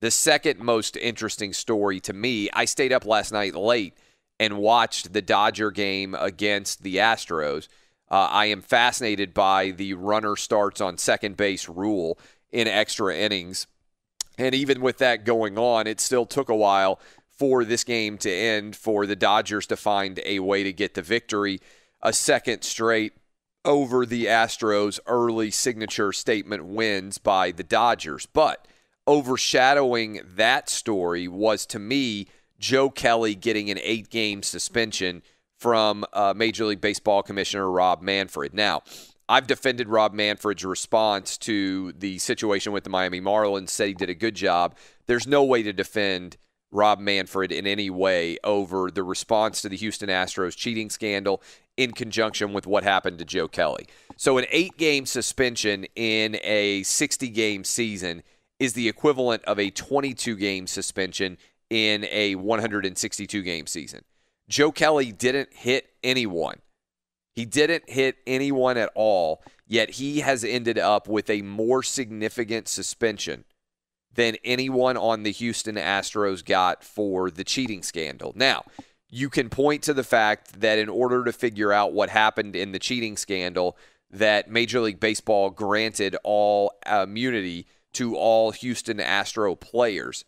The second most interesting story to me, I stayed up last night late and watched the Dodger game against the Astros. Uh, I am fascinated by the runner starts on second base rule in extra innings. And even with that going on, it still took a while for this game to end, for the Dodgers to find a way to get the victory. A second straight over the Astros early signature statement wins by the Dodgers. But overshadowing that story was to me Joe Kelly getting an eight game suspension from uh, Major League Baseball Commissioner Rob Manfred. Now, I've defended Rob Manfred's response to the situation with the Miami Marlins, said he did a good job. There's no way to defend Rob Manfred in any way over the response to the Houston Astros cheating scandal in conjunction with what happened to Joe Kelly. So, an eight game suspension in a 60 game season is the equivalent of a 22 game suspension in a 162 game season. Joe Kelly didn't hit anyone. He didn't hit anyone at all, yet he has ended up with a more significant suspension than anyone on the Houston Astros got for the cheating scandal. Now, you can point to the fact that in order to figure out what happened in the cheating scandal, that Major League Baseball granted all immunity to all Houston Astro players.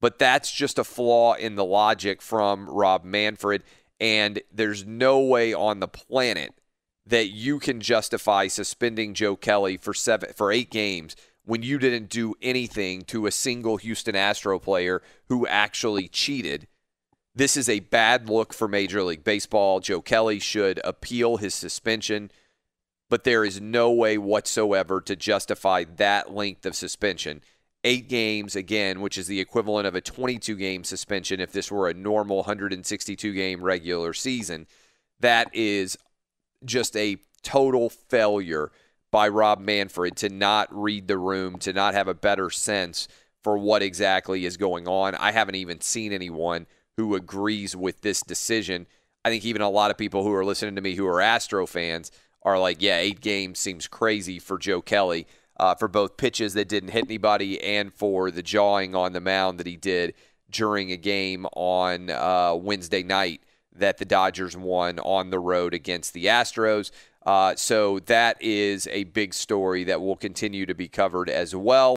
But that's just a flaw in the logic from Rob Manfred. And there's no way on the planet that you can justify suspending Joe Kelly for seven for eight games when you didn't do anything to a single Houston Astro player who actually cheated. This is a bad look for Major League Baseball. Joe Kelly should appeal his suspension but there is no way whatsoever to justify that length of suspension. Eight games, again, which is the equivalent of a 22 game suspension if this were a normal 162 game regular season. That is just a total failure by Rob Manfred to not read the room, to not have a better sense for what exactly is going on. I haven't even seen anyone who agrees with this decision. I think even a lot of people who are listening to me who are Astro fans are like, yeah, eight games seems crazy for Joe Kelly uh, for both pitches that didn't hit anybody and for the jawing on the mound that he did during a game on uh, Wednesday night that the Dodgers won on the road against the Astros. Uh, so that is a big story that will continue to be covered as well.